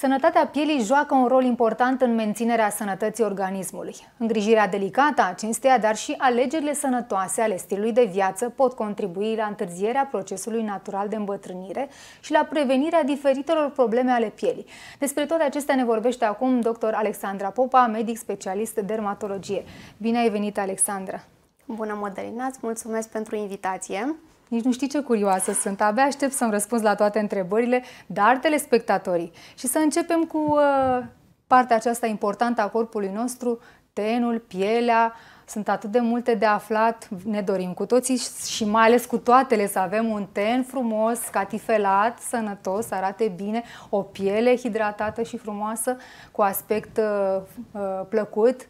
Sănătatea pielii joacă un rol important în menținerea sănătății organismului. Îngrijirea delicată a acesteia, dar și alegerile sănătoase ale stilului de viață pot contribui la întârzierea procesului natural de îmbătrânire și la prevenirea diferitelor probleme ale pielii. Despre toate acestea ne vorbește acum dr. Alexandra Popa, medic specialist de dermatologie. Bine ai venit, Alexandra! Bună, Mădălina! Îți mulțumesc pentru invitație! Nici nu știi ce curioasă sunt. Abia aștept să-mi răspunzi la toate întrebările, dar telespectatorii. Și să începem cu uh, partea aceasta importantă a corpului nostru, tenul, pielea. Sunt atât de multe de aflat, ne dorim cu toții și mai ales cu toatele să avem un ten frumos, catifelat, sănătos, să arate bine, o piele hidratată și frumoasă, cu aspect uh, uh plăcut.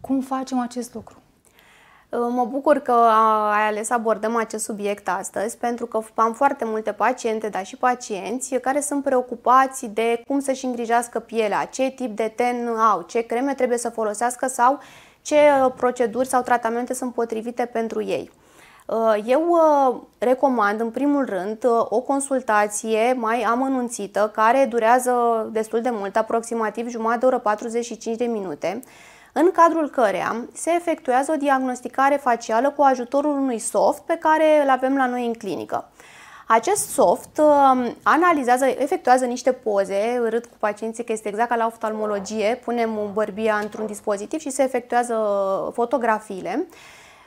Cum facem acest lucru? Uh, mă bucur că ai ales să abordăm acest subiect astăzi, pentru că am foarte multe paciente, dar și pacienți, care sunt preocupați de cum să-și îngrijească pielea, ce tip de ten au, ce creme trebuie să folosească sau ce uh, proceduri sau tratamente sunt potrivite pentru ei. Uh, eu recomand în primul rând o consultație mai amănunțită care durează destul de mult, aproximativ jumătate de oră 45 de minute, în cadrul căreia se efectuează o diagnosticare facială cu ajutorul unui soft pe care îl avem la noi în clinică. Acest soft um, analizează, efectuează niște poze, râd cu pacienții că este exact ca la oftalmologie, punem bărbia într-un dispozitiv și se efectuează uh, fotografiile.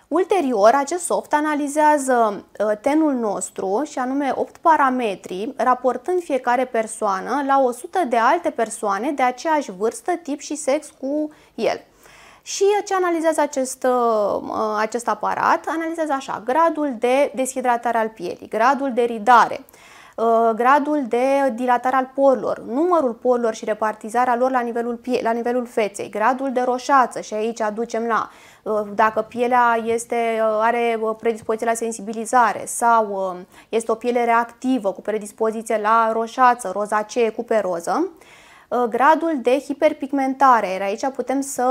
Ulterior, acest soft analizează uh, tenul nostru și anume 8 parametri, raportând fiecare persoană la 100 de alte persoane de aceeași vârstă, tip și sex cu el. Și ce analizează acest, uh, uh, acest aparat? Analizează așa, gradul de deshidratare al pielii, gradul de ridare, uh, gradul de dilatare al porilor, numărul porilor și repartizarea lor la nivelul, pie- la nivelul feței, gradul de roșață și aici aducem la dacă pielea este, are predispoziție la sensibilizare sau este o piele reactivă cu predispoziție la roșață, rozacee, peroză. Uh, gradul de hiperpigmentare. Iar aici putem să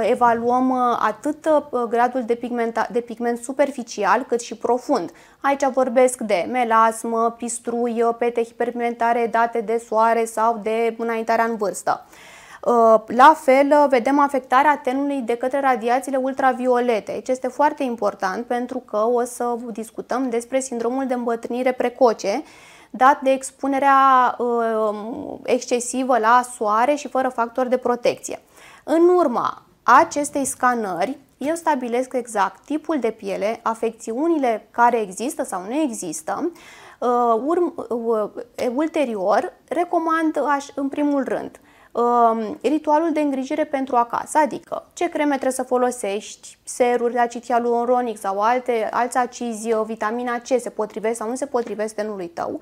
uh, evaluăm uh, atât gradul de, pigmenta, de pigment superficial cât și profund. Aici vorbesc de melasmă, pistrui, pete hiperpigmentare date de soare sau de înaintarea în vârstă. La fel, vedem afectarea tenului de către radiațiile ultraviolete. Aici este foarte important pentru că o să discutăm despre sindromul de îmbătrânire precoce, dat de expunerea uh, excesivă la soare și fără factor de protecție. În urma acestei scanări, eu stabilesc exact tipul de piele, afecțiunile care există sau nu există, Uh, urm, uh, ulterior, recomand aș, în primul rând Um, ritualul de îngrijire pentru acasă, adică ce creme trebuie să folosești, seruri de acid hialuronic sau alte, alți acizi, uh, vitamina C se potrivește sau nu se potrivesc tenului tău,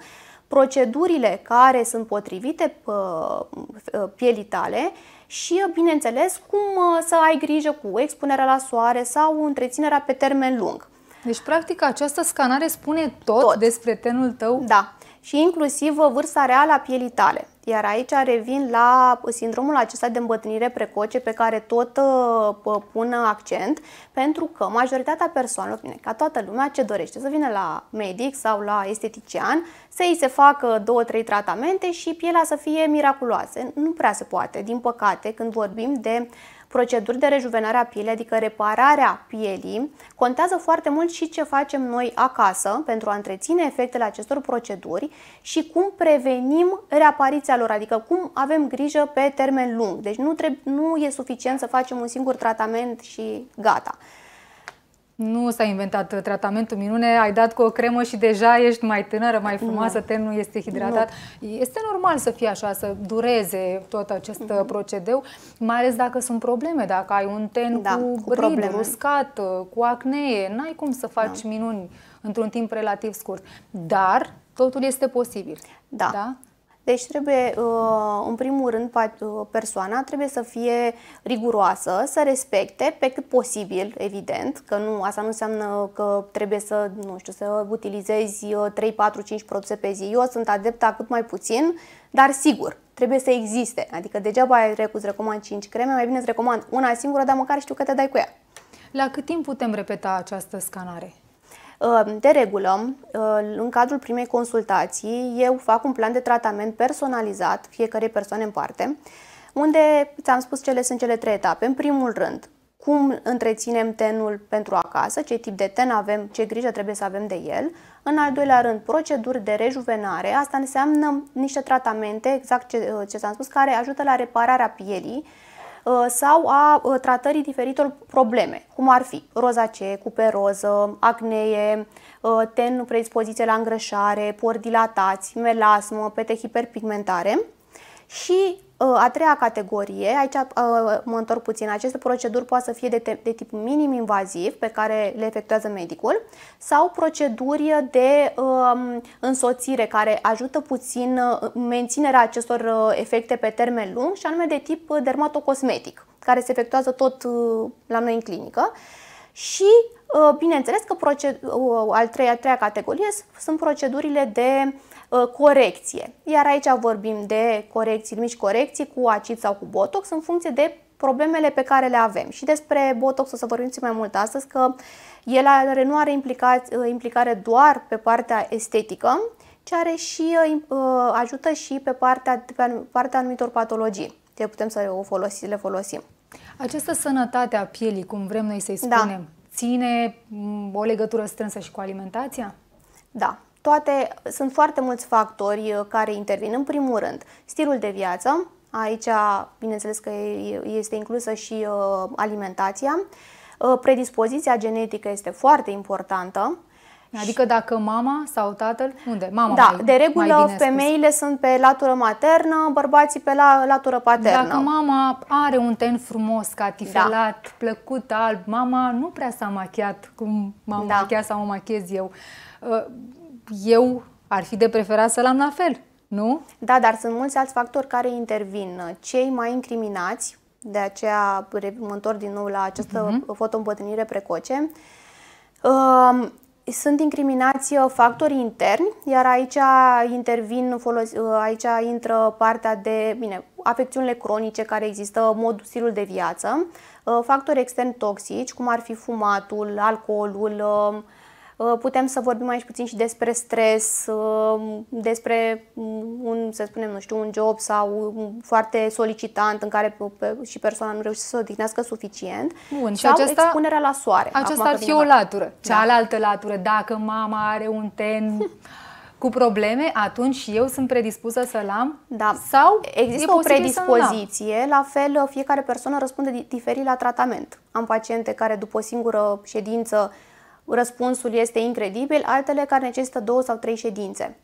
procedurile care sunt potrivite uh, uh, pielii tale și, bineînțeles, cum să ai grijă cu expunerea la soare sau întreținerea pe termen lung. Deci, practic, această scanare spune tot, tot. despre tenul tău? Da și inclusiv vârsta reală a pielii tale. Iar aici revin la sindromul acesta de îmbătrânire precoce pe care tot uh, uh, pun accent, pentru că majoritatea persoanelor, bine, ca toată lumea ce dorește să vină la medic sau la estetician, să îi se facă două, trei tratamente și pielea să fie miraculoasă. Nu prea se poate, din păcate, când vorbim de proceduri de rejuvenare a pielii, adică repararea pielii, contează foarte mult și ce facem noi acasă pentru a întreține efectele acestor proceduri și cum prevenim reapariția lor, adică cum avem grijă pe termen lung. Deci nu, trebuie, nu e suficient să facem un singur tratament și gata. Nu s-a inventat tratamentul minune, ai dat cu o cremă și deja ești mai tânără, mai frumoasă, nu. tenul este hidratat. Nu. Este normal să fie așa, să dureze tot acest mm -hmm. procedeu, mai ales dacă sunt probleme, dacă ai un ten da, cu, cu rid, uscat, cu acnee, n-ai cum să faci da. minuni într-un timp relativ scurt. Dar totul este posibil. Da. da? Deci trebuie, uh, în primul rând, uh, persoana trebuie să fie riguroasă, să respecte pe cât posibil, evident, că nu, asta nu înseamnă că trebuie să, nu știu, să utilizezi 3, 4, 5 produse pe zi. Eu sunt adepta cât mai puțin, dar sigur, trebuie să existe. Adică degeaba îți recomand 5 creme, mai bine îți recomand una singură, dar măcar știu că te dai cu ea. La cât timp putem repeta această scanare? Ehm, de regulă, ehm, în cadrul primei consultații, eu fac un plan de tratament personalizat fiecare persoane în parte, unde ți-am spus cele sunt cele trei etape. În primul rând, cum întreținem tenul pentru acasă, ce tip de ten avem, ce grijă trebuie să avem de el. În al doilea rând, proceduri de rejuvenare. Asta înseamnă niște tratamente, exact ce, ce ți-am spus, care ajută la repararea pielii, Uh, sau a uh, tratării diferitor probleme, cum ar fi rozace, cuperoză, acnee, uh, ten predispoziție la îngrășare, por dilatați, melasmă, pete hiperpigmentare și Ă, a treia categorie, aici ă, mă întorc puțin, aceste proceduri poate să fie de, de tip minim invaziv, pe care le efectuează medicul, sau proceduri de um, însoțire, care ajută puțin ă, menținerea acestor efecte pe termen lung, și anume de tip dermatocosmetic, care se efectuează tot la noi în clinică. Și, bineînțeles, că proced- al treia, treia categorie sunt procedurile de Uh, corecție. Iar aici vorbim de corecții, mici corecții cu acid sau cu botox în funcție de problemele pe care le avem. Și despre botox o să vorbim mai mult astăzi, că el are, nu are uh, implicare doar pe partea estetică, ci are și, uh, ajută și pe partea, pe partea anumitor patologii. Te putem să o folosi, le folosim. Această sănătate a pielii, cum vrem noi să-i da. spunem, da. ține mm, o legătură strânsă și cu alimentația? Da, toate, sunt foarte mulți factori uh, care intervin. În primul rând, stilul de viață, aici bineînțeles că este inclusă și uh, alimentația, uh, predispoziția genetică este foarte importantă, Adică dacă mama sau tatăl, unde? Mama da, mai, de regulă mai femeile spus. sunt pe latură maternă, bărbații pe la, latură paternă. Dacă mama are un ten frumos, catifelat, da. plăcut, alb, mama nu prea s-a machiat cum m-am da. machiat sau mă machiez eu. Uh, eu ar fi de preferat să-l am la fel, nu? Da, dar sunt mulți alți factori care intervin. Cei mai incriminați, de aceea mă întorc din nou la această uh-huh. fotoîmpătrânire precoce, um, sunt incriminați uh, factorii interni, iar aici intervin, uh, aici intră partea de, bine, afecțiunile cronice care există, modul, stilul de viață, uh, factori externi toxici, cum ar fi fumatul, alcoolul, um, Uh, putem să vorbim aici puțin și despre stres, uh, despre mm, un, să spunem, nu știu, un job sau mm, foarte solicitant în care și persoana nu reușește să se odihnească suficient. Bun, și acesta, expunerea la soare. Aceasta ar fi o latură. Da. Cealaltă da. latură, dacă mama are un ten cu probleme, atunci și eu sunt predispusă să-l am? Da. Sau există o predispoziție, la fel fiecare persoană răspunde diferit la tratament. Am paciente care după o singură ședință Răspunsul este incredibil, altele care necesită două sau trei ședințe.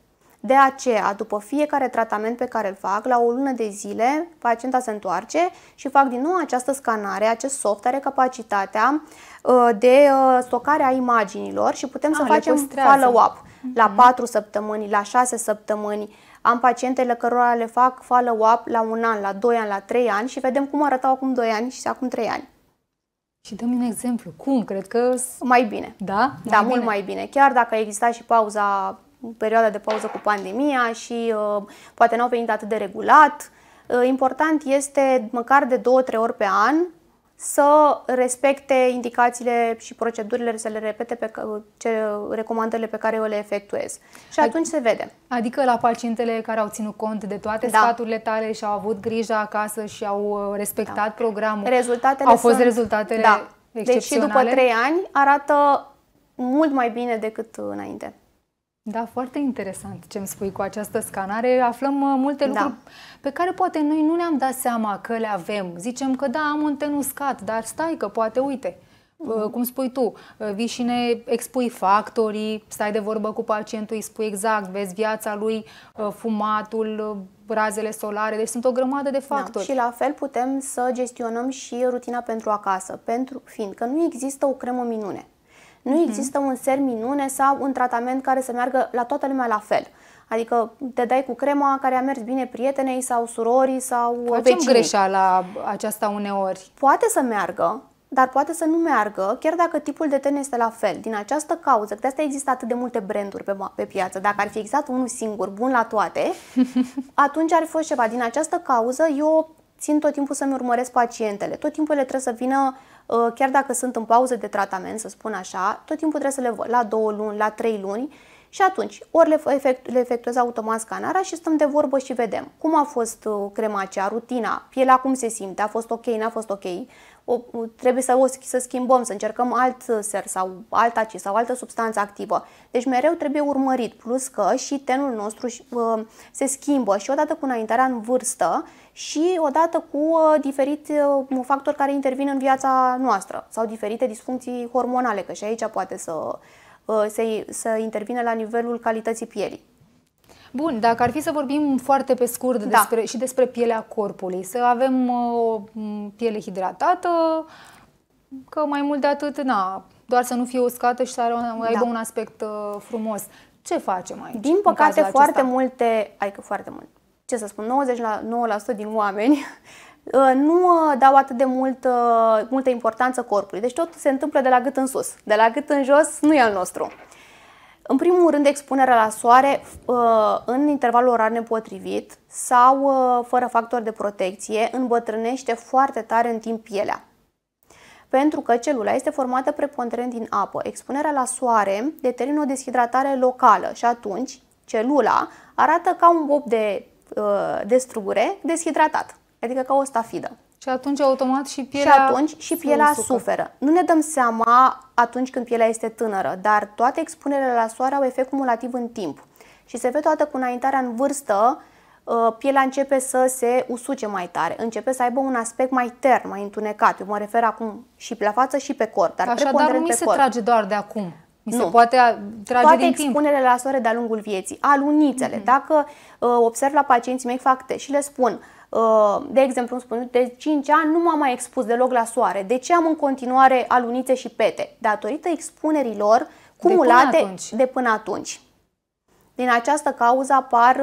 De aceea, după fiecare tratament pe care îl fac, la o lună de zile, pacienta se întoarce și fac din nou această scanare, acest soft are capacitatea uh, de uh, stocare a imaginilor și putem a, să ah, facem follow-up mhm. la 4 săptămâni, la 6 săptămâni. Am pacientele cărora le fac follow-up la un an, la 2 ani, la 3 ani și vedem cum arătau acum 2 ani și acum 3 ani. Și dăm un exemplu. Cum? Cred că... Mai bine. Da? da mai da, bine. mult mai bine. Chiar dacă exista și pauza, perioada de pauză cu pandemia și uh, poate n-au venit atât de regulat, uh, important este măcar de două, trei ori pe an să respecte indicațiile și procedurile, să le repete pe ce, recomandările pe care eu le efectuez. Și atunci se vede. Adică la pacientele care au ținut cont de toate da. sfaturile tale și au avut grijă acasă și au uh, respectat da. programul. Rezultatele au fost sunt... rezultatele da. Deci și după trei ani arată mult mai bine decât înainte. Da, foarte interesant ce îmi spui cu această scanare. Aflăm uh, multe da. lucruri da. pe care poate noi nu ne-am dat seama că le avem. Zicem că da, am un ten uscat, dar stai că poate, uite, uh, mm. cum spui tu, uh, vii și ne expui factorii, stai de vorbă cu pacientul, îi spui exact, vezi viața lui, fumatul, razele solare, deci sunt o grămadă de da, factori. Da, și la fel putem să gestionăm și rutina pentru acasă, pentru, fiindcă nu există o cremă minune. Nu mhm. există un ser minune sau un tratament care să meargă la toată lumea la fel. Adică te dai cu crema care a mers bine prietenei sau surorii sau Facem vecinii. greșeala aceasta uneori. Poate să meargă, dar poate să nu meargă, chiar dacă tipul de ten este la fel. Din această cauză, că de asta există atât de multe branduri pe, pe piață, dacă ar fi existat unul singur, bun la toate, atunci ar fi fost ceva. Din această cauză, eu țin tot timpul să-mi urmăresc pacientele. Tot timpul le trebuie să vină Ă, chiar dacă sunt în pauză de tratament, să spun așa, tot timpul trebuie să le văd, la două luni, la trei luni, și atunci, ori le, efect, le efectuez automat scanarea și stăm de vorbă și vedem cum a fost uh, aceea, rutina, pielea cum se simte, a fost ok, n-a fost ok, o, uh, trebuie să o să schimbăm, să încercăm alt uh, ser sau alt aci sau altă substanță activă. Deci mereu trebuie urmărit, plus că și tenul nostru uh, se schimbă și odată cu înaintarea în vârstă și odată cu uh, diferit uh, factori care intervin în viața noastră sau diferite disfuncții hormonale, că și aici poate să Uh, să, să intervină la nivelul calității pielii. Bun, dacă ar fi să vorbim foarte pe scurt da. și despre pielea corpului, să avem uh, o piele hidratată, că mai mult de atât, na, doar să nu fie uscată și să aibă da. un aspect uh, frumos. Ce facem aici? Din păcate, foarte acesta? multe, adică foarte mult, ce să spun, 99% din oameni Uh, nu uh, dau atât de mult, uh, multă importanță corpului. Deci tot se întâmplă de la gât în sus. De la gât în jos nu e al nostru. În primul rând, expunerea la soare în intervalul orar nepotrivit sau fără factor de protecție îmbătrânește foarte tare în timp pielea. Pentru că celula este formată preponderent din apă, expunerea la soare determină o deshidratare locală și atunci celula arată ca un bob de, de strugure deshidratat. Adică ca o stafidă. Și atunci automat și pielea Și atunci și pielea suferă. Nu ne dăm seama atunci când pielea este tânără, dar toate expunerile la soare au efect cumulativ în timp. Și se vede toată cu înaintarea în vârstă, uh, pielea începe să se usuce mai tare, începe să aibă un aspect mai tern, mai întunecat. Eu mă refer acum și pe la față și pe corp, dar Așadar, nu mi se corp. trage doar de acum. Mi se nu. poate trage Toate din expunerele timp. la soare de-a lungul vieții, alunițele. Mm-hmm. Dacă uh, observ la pacienții mei, fac te și le spun, uh, Uh, de exemplu, îmi spun, de 5 ani nu m-am mai expus deloc la soare. De ce am în continuare alunițe și pete? Datorită expunerilor cumulate de până atunci. De până atunci. Din această cauză apar,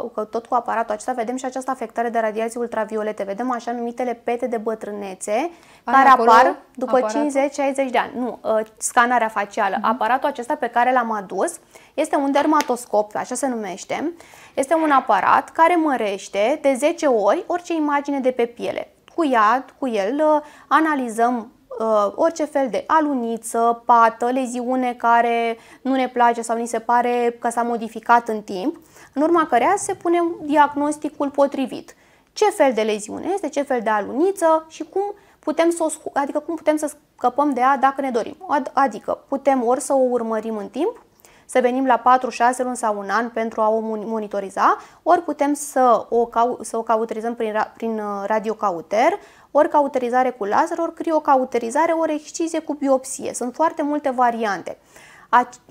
uh, că tot cu aparatul acesta, vedem și această afectare de radiații ultraviolete. Vedem așa numitele pete de bătrânețe, Ai care apar după 50-60 de ani. Nu, uh, scanarea facială. Uh-huh. Aparatul acesta pe care l-am adus este un dermatoscop, așa se numește. Este un aparat care mărește de 10 ori orice imagine de pe piele. Cu ea, cu el, uh, analizăm Uh, orice fel de aluniță, pată, leziune care nu ne place sau ni se pare că s-a modificat în timp, în urma căreia se pune diagnosticul potrivit. Ce fel de leziune este, ce fel de aluniță și cum putem să, o, adică cum putem să scăpăm de ea dacă ne dorim. Adică putem ori să o urmărim în timp, să venim la 4-6 luni sau un an pentru a o monitoriza, ori putem să o, cau- să o cauterizăm prin, ra- prin uh, radiocauter, ori cauterizare cu laser, ori criocauterizare, ori excizie cu biopsie. Sunt foarte multe variante.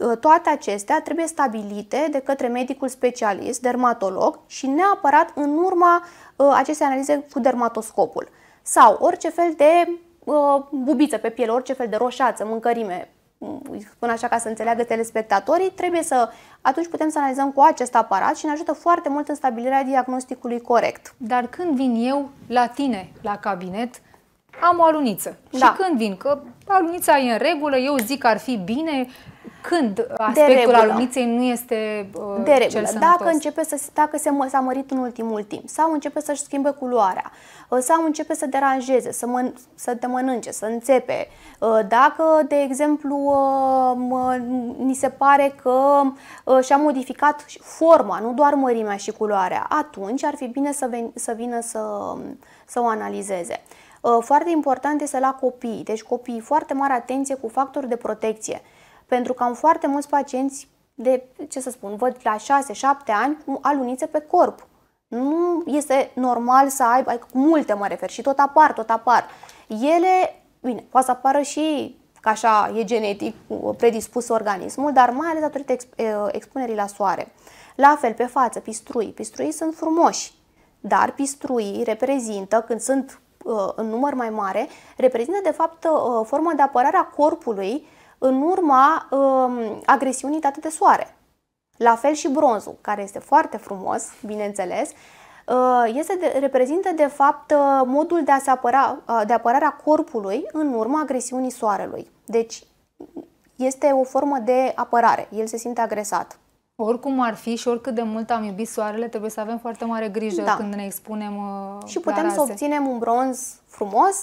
Ă, toate acestea trebuie stabilite de către medicul specialist, dermatolog și neapărat în urma ă, acestei analize cu dermatoscopul. Sau orice fel de ă, bubiță pe piele, orice fel de roșață, mâncărime, până așa ca să înțeleagă telespectatorii, trebuie să, atunci putem să analizăm cu acest aparat și ne ajută foarte mult în stabilirea diagnosticului corect. Dar când vin eu la tine, la cabinet, am o aluniță. Da. Și când vin, că alunița e în regulă, eu zic că ar fi bine, când aspectul aluniței nu este uh, De regulă, cel dacă, începe să, dacă se, s-a mărit în ultimul timp sau începe să-și schimbe culoarea uh, sau începe să deranjeze, să, mân- să te mănânce, să înțepe, uh, dacă, de exemplu, uh, mă, ni se pare că și-a modificat forma, nu doar mărimea și culoarea, atunci ar fi bine să, ven- să vină să, um, să o analizeze. Foarte important este la copii, deci copiii foarte mare atenție cu factori de protecție. Pentru că am foarte mulți pacienți de, ce să spun, văd la 6-7 ani cu alunițe pe corp. Nu este normal să aibă, adică cu multe mă refer, și tot apar, tot apar. Ele, bine, poate să apară și că așa e genetic predispus organismul, dar mai ales datorită expunerii la soare. La fel, pe față, pistrui. Pistruii sunt frumoși, dar pistruii reprezintă, când sunt uh, în număr mai mare, reprezintă de fapt uh, forma de apărare a corpului în urma um, agresiunii date de soare. La fel și bronzul, care este foarte frumos, bineînțeles, uh, este de, reprezintă de fapt uh, modul de, a se apăra, uh, de apărarea corpului în urma agresiunii soarelui. Deci este o formă de apărare, el se simte agresat. Oricum ar fi și oricât de mult am iubit soarele, trebuie să avem foarte mare grijă da. când ne expunem Și putem să obținem un bronz frumos,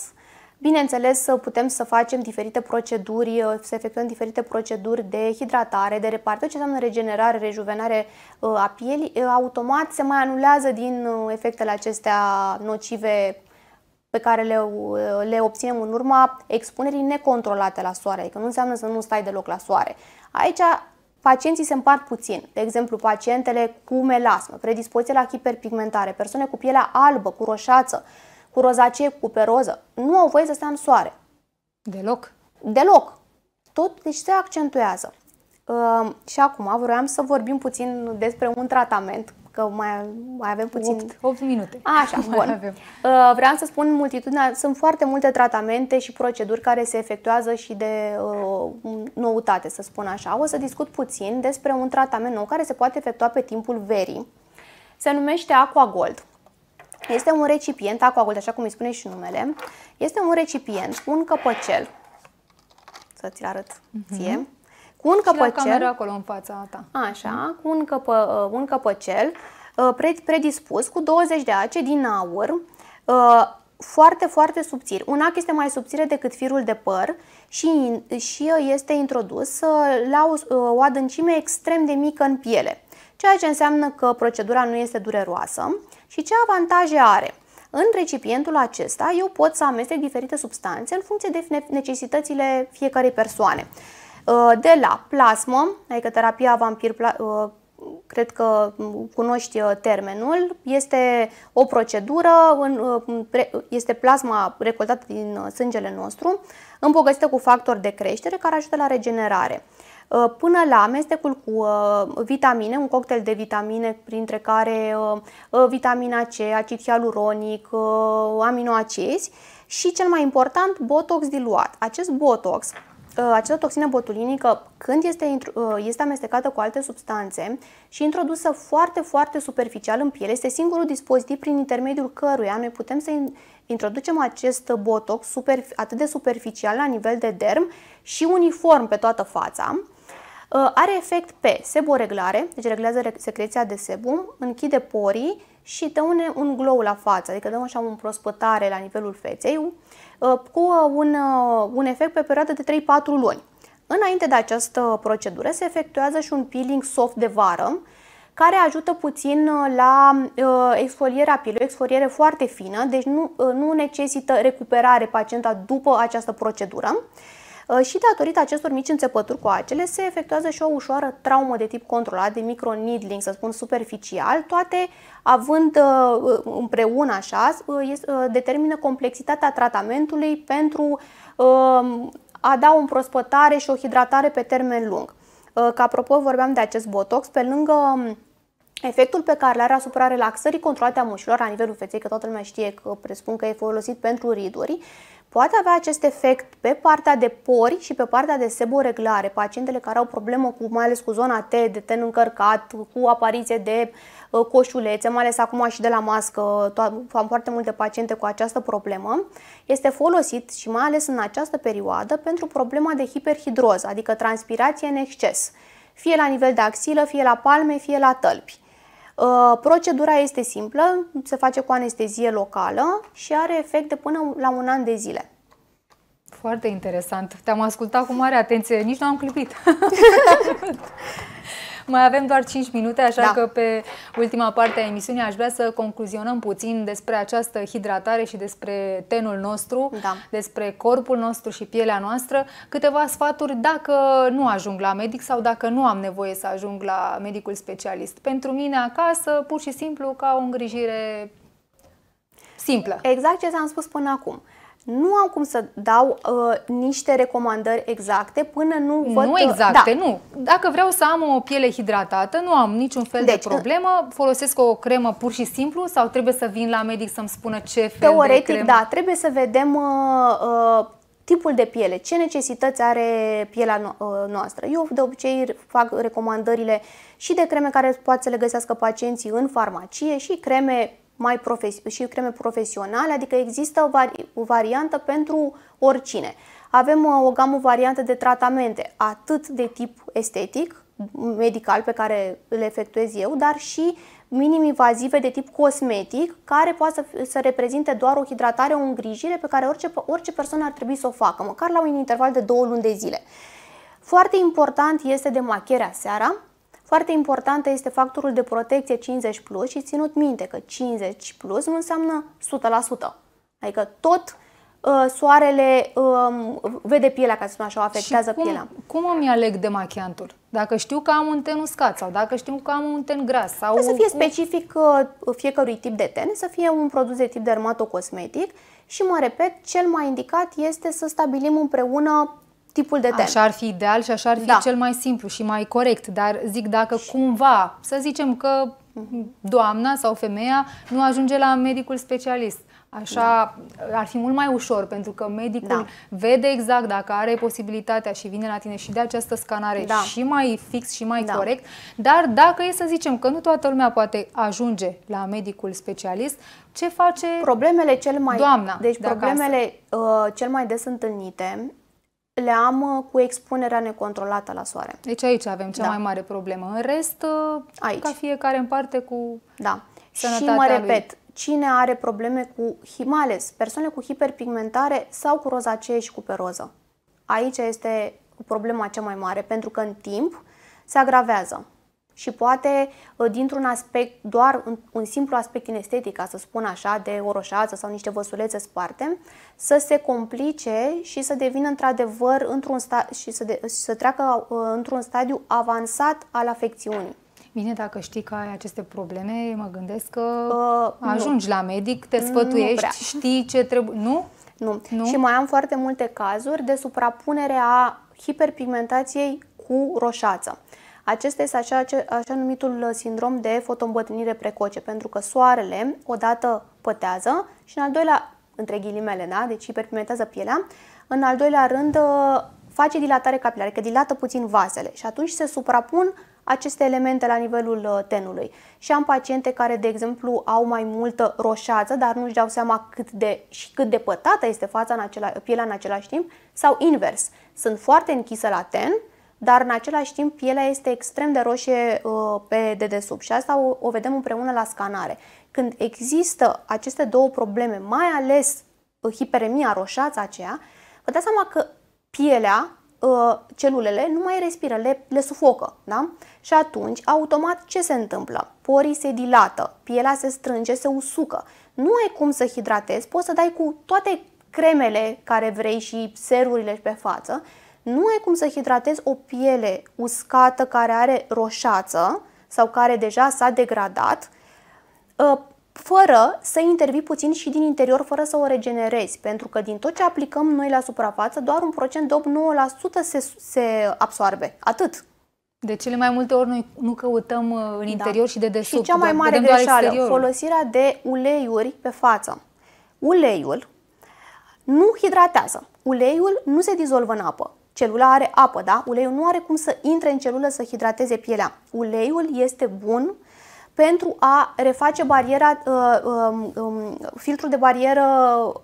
Bineînțeles, putem să facem diferite proceduri, uh, să efectuăm diferite proceduri de hidratare, de repar. Tot ce înseamnă regenerare, rejuvenare uh, a pielii, uh, automat se mai anulează din efectele acestea nocive pe care le, le obținem în urma expunerii necontrolate la soare, adică nu înseamnă să nu stai deloc la soare. Aici pacienții se împart puțin, de exemplu pacientele cu melasmă, predispoziție la hiperpigmentare, persoane cu pielea albă, cu roșață, cu rozacie, cu peroză, nu au voie să stea în soare. Deloc? Deloc. Tot, deci se accentuează. Uh, și acum vroiam să vorbim puțin despre un tratament, că mai, mai avem puțin... 8, 8 minute. Așa, mai bun. Avem. Uh, vreau să spun multitudinea, sunt foarte multe tratamente și proceduri care se efectuează și de uh, noutate, să spun așa. O să discut puțin despre un tratament nou care se poate efectua pe timpul verii. Se numește Aqua Gold. Este un recipient, aquagult, așa cum îi spune și numele, este un recipient cu un căpăcel. Să ți-l arăt mhm. ție. Uh-huh. Cu un căpăcel. Și acolo în fața ta. Așa, uh-huh. cu un, căpă, uh, un căpăcel uh, predispus cu 20 de ace din aur, uh, foarte, foarte subțiri. Un ac este mai subțire decât firul de păr și, și este introdus la o, o adâncime extrem de mică în piele, ceea ce înseamnă că procedura nu este dureroasă. Și ce avantaje are? În recipientul acesta eu pot să amestec diferite substanțe în funcție de necesitățile fiecarei persoane. Uh, de la plasmă, adică terapia vampir uh, cred că mm, cunoști uh, termenul, este o procedură, este plasma recoltată din sângele nostru, îmbogățită cu factori de creștere care ajută la regenerare. Uh, până la amestecul cu uh, vitamine, un cocktail de vitamine, printre care uh, vitamina C, acid hialuronic, aminoacizi și, cel mai important, botox diluat. Acest botox această toxină botulinică, când este, este amestecată cu alte substanțe și introdusă foarte, foarte superficial în piele, este singurul dispozitiv prin intermediul căruia noi putem să introducem acest botox super, atât de superficial la nivel de derm și uniform pe toată fața, Uh, are efect pe seboreglare, deci reglează secreția de sebum, închide porii și dă un, un glow la față, adică dă așa un prospătare la nivelul feței, uh, cu uh, un, un efect pe perioadă de 3-4 luni. Înainte de această procedură se efectuează și un peeling soft de vară, care ajută puțin la exfolierea pielii, o exfoliere foarte fină, deci nu, nu necesită recuperare pacienta după această procedură. Uh, și datorită acestor mici înțepături cu acele se efectuează și o ușoară traumă de tip controlat, de micro needling, să spun superficial, toate având uh, uh, împreună așa, determină complexitatea tratamentului pentru um, a da o împrospătare și o hidratare pe termen lung. Ca apropo vorbeam de acest botox, pe lângă um, Efectul pe care l are asupra relaxării controlate a mușilor la nivelul feței, că toată lumea știe că presupun că e folosit pentru riduri, poate avea acest efect pe partea de pori și pe partea de seboreglare. Pacientele care au problemă cu, mai ales cu zona T, de ten încărcat, cu apariție de uh, coșulețe, mai ales acum și de la mască, am foarte multe paciente cu această problemă, este folosit și mai ales în această perioadă pentru problema de hiperhidroză, adică transpirație în exces, fie la nivel de axilă, fie la palme, fie la tălpi. Uh, procedura este simplă, se face cu anestezie locală și are efect de până la un an de zile. Foarte interesant. Te-am ascultat cu mare atenție. Nici nu am clipit. Mai avem doar 5 minute, așa da. că pe ultima parte a emisiunii aș vrea să concluzionăm puțin despre această hidratare și despre tenul nostru, da. despre corpul nostru și pielea noastră, câteva sfaturi dacă nu ajung la medic sau dacă nu am nevoie să ajung la medicul specialist. Pentru mine acasă, pur și simplu ca o îngrijire simplă. Exact ce ți-am spus până acum nu am cum să dau uh, niște recomandări exacte până nu văd... Nu uh, exacte, da. nu. Dacă vreau să am o piele hidratată, nu am niciun fel deci, de uh, problemă, folosesc o cremă pur și simplu sau trebuie să vin la medic să-mi spună ce fel Teoretic, de cremă? da, trebuie să vedem uh, uh, tipul de piele, ce necesități are pielea no uh, noastră. Eu de obicei fac recomandările și de creme care poate să le găsească pacienții în farmacie și creme mai profes- și creme profesionale, adică există vari- o variantă pentru oricine. Avem uh, o gamă variantă de tratamente, atât de tip estetic, medical pe care le efectuez eu, dar și minim invazive de tip cosmetic, care poate să, să reprezinte doar o hidratare, o îngrijire pe care orice, orice persoană ar trebui să o facă, măcar la un interval de două luni de zile. Foarte important este machierea seara, foarte importantă este factorul de protecție 50 plus și ținut minte că 50 plus nu înseamnă 100%. Adică tot uh, soarele um, vede pielea, ca să spun așa, afectează și cum, pielea. cum îmi aleg machiantul? Dacă știu că am un ten uscat sau dacă știu că am un ten gras sau... Trebuie să fie specific uh, fiecărui tip de ten, să fie un produs de tip dermatocosmetic și, mă repet, cel mai indicat este să stabilim împreună tipul de teme. Așa ar fi ideal și așa ar fi da. cel mai simplu și mai corect, dar zic dacă cumva, să zicem că mhm. doamna sau femeia nu ajunge la medicul specialist. Așa da. ar fi mult mai ușor, pentru că medicul da. vede exact dacă are posibilitatea și vine la tine și de această scanare da. și mai fix și mai da. corect. Dar dacă e să zicem că nu toată lumea poate ajunge la medicul specialist, ce face problemele cel mai, doamna? Deci de problemele acasă? uh, cel mai des întâlnite le am uh, cu expunerea necontrolată la soare. Deci aici avem cea da. mai mare problemă. În rest, uh, aici. ca fiecare în parte cu da. sănătatea Și mă repet, lui. cine are probleme cu himales, persoane cu hiperpigmentare sau cu rozacee și cu peroză. Aici este problema cea mai mare, pentru că în timp se agravează și poate ă, dintr-un aspect, doar un, un simplu aspect inestetic, ca să spun așa, de o roșață sau niște văsulețe sparte, să se complice și să devină într-adevăr într-un sta- și să, de- și să treacă uh, într-un stadiu avansat al afecțiunii. Bine, dacă știi că ai aceste probleme, mă gândesc că uh, ajungi nu. la medic, te sfătuiești, știi ce trebuie. Nu? nu? Nu. Și mai am foarte multe cazuri de suprapunere a hiperpigmentației cu roșață. Uh, acesta este așa, așa numitul uh, sindrom de fotombătrânire precoce, pentru că soarele odată pătează și în al doilea, între ghilimele, da? deci hiperpimentează pielea, în al doilea rând uh, face dilatare capilară, că dilată puțin vasele și atunci se suprapun aceste elemente la nivelul uh, tenului. Și am paciente care, de exemplu, au mai multă roșață, dar nu-și dau seama cât de, și cât de pătată este fața în acela, pielea în același timp, sau invers. Sunt foarte închisă la ten, dar în același timp pielea este extrem de roșie uh, pe dedesubt și asta o, vedem împreună la scanare. Când există aceste două probleme, mai ales uh, hiperemia roșață aceea, vă dați seama că pielea, uh, celulele, nu mai respiră, le, le sufocă. Da? Și atunci, automat, ce se întâmplă? Porii se dilată, pielea se strânge, se usucă. Nu ai cum să hidratezi, poți să dai cu toate cremele care vrei și serurile pe față, nu ai cum să hidratezi o piele uscată care are roșață sau care deja s-a degradat, ă, fără să intervii puțin și din interior, fără să o regenerezi, pentru că din tot ce aplicăm noi la suprafață, doar un procent de 9% se, se absorbe. Atât. De cele mai multe ori noi nu căutăm ă, în da. interior da. și de desubt. Și cea mai mare greșeală, folosirea de uleiuri pe față. Uleiul nu hidratează. Uleiul nu se dizolvă în apă. Celula are apă, da? Uleiul nu are cum să intre în celulă să hidrateze pielea. Uleiul este bun pentru a reface bariera, uh, um, um, filtrul de barieră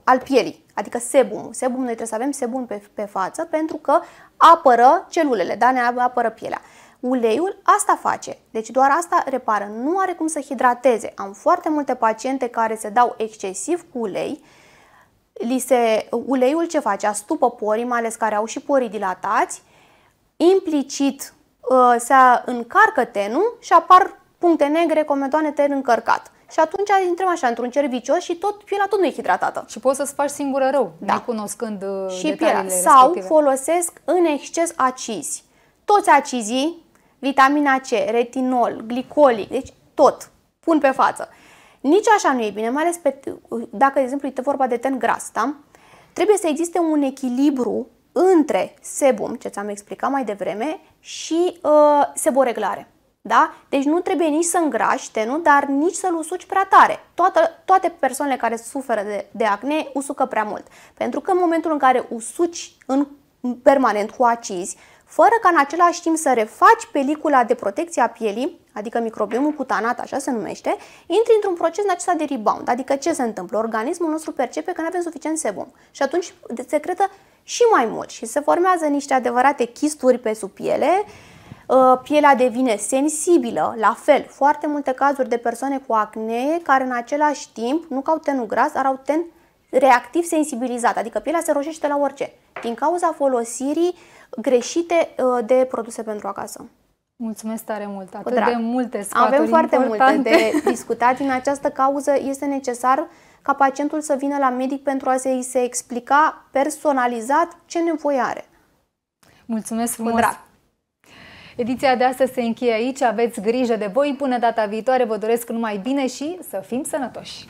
al pielii, adică sebum. Sebum noi trebuie să avem sebum pe, pe față pentru că apără celulele, da? ne apără pielea. Uleiul asta face, deci doar asta repară, nu are cum să hidrateze. Am foarte multe paciente care se dau excesiv cu ulei, li se, uleiul ce face? Astupă porii, mai ales care au și porii dilatați, implicit uh, se încarcă tenul și apar puncte negre, comedoane ten încărcat. Și atunci intrăm așa într-un cer vicios și tot pielea tot nu e hidratată. Și poți să-ți faci singură rău, da. cunoscând uh, și pielea. Sau respective. folosesc în exces acizi. Toți acizii, vitamina C, retinol, glicolii, deci tot, pun pe față. Nici așa nu e bine, mai ales pe, dacă, de exemplu, e vorba de ten gras, da? Trebuie să existe un echilibru între sebum, ce ți-am explicat mai devreme, și uh, seboreglare. Da? Deci nu trebuie nici să îngrași tenul, dar nici să-l usuci prea tare. Toată, toate persoanele care suferă de, de acne usucă prea mult. Pentru că în momentul în care usuci în permanent cu acizi, fără ca în același timp să refaci pelicula de protecție a pielii, adică microbiomul cutanat, așa se numește, intri într-un proces în acesta de rebound. Adică ce se întâmplă? Organismul nostru percepe că nu avem suficient sebum și atunci secretă și mai mult și se formează niște adevărate chisturi pe sub piele, uh, pielea devine sensibilă, la fel, foarte multe cazuri de persoane cu acne care în același timp nu cau tenul gras, dar au ten reactiv sensibilizat, adică pielea se roșește la orice, din cauza folosirii greșite uh, de produse pentru acasă. Mulțumesc tare mult! Atât de multe sfaturi Avem foarte importante. multe de discutat. În această cauză este necesar ca pacientul să vină la medic pentru a se, se explica personalizat ce nevoie are. Mulțumesc frumos! drag. Ediția de astăzi se încheie aici. Aveți grijă de voi. Până data viitoare vă doresc numai bine și să fim sănătoși!